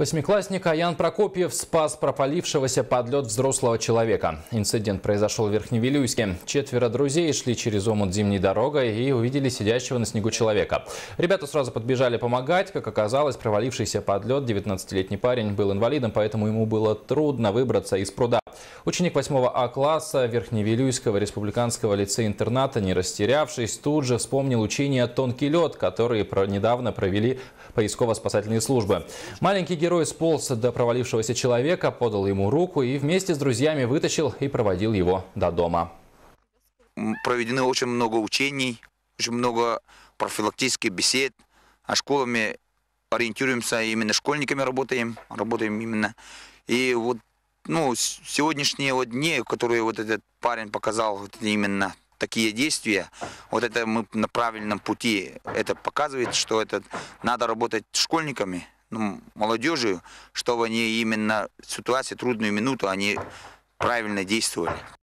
Восьмиклассник Аян Прокопьев спас пропалившегося под лед взрослого человека. Инцидент произошел в Верхневилюйске. Четверо друзей шли через омут зимней дорогой и увидели сидящего на снегу человека. Ребята сразу подбежали помогать. Как оказалось, провалившийся под лед 19-летний парень был инвалидом, поэтому ему было трудно выбраться из пруда. Ученик 8 А класса Верхневилюйского республиканского лицея-интерната, не растерявшись, тут же вспомнил учение «Тонкий лед», которые недавно провели поисково-спасательные службы. Маленький герой герой сполз до провалившегося человека, подал ему руку и вместе с друзьями вытащил и проводил его до дома. Проведено очень много учений, очень много профилактических бесед. А школами ориентируемся, именно школьниками работаем, работаем именно. И вот ну, сегодняшние вот дни, которые вот этот парень показал, вот именно такие действия, вот это мы на правильном пути. Это показывает, что это надо работать с школьниками, ну, молодежи, чтобы они именно в ситуации трудную минуту они правильно действовали.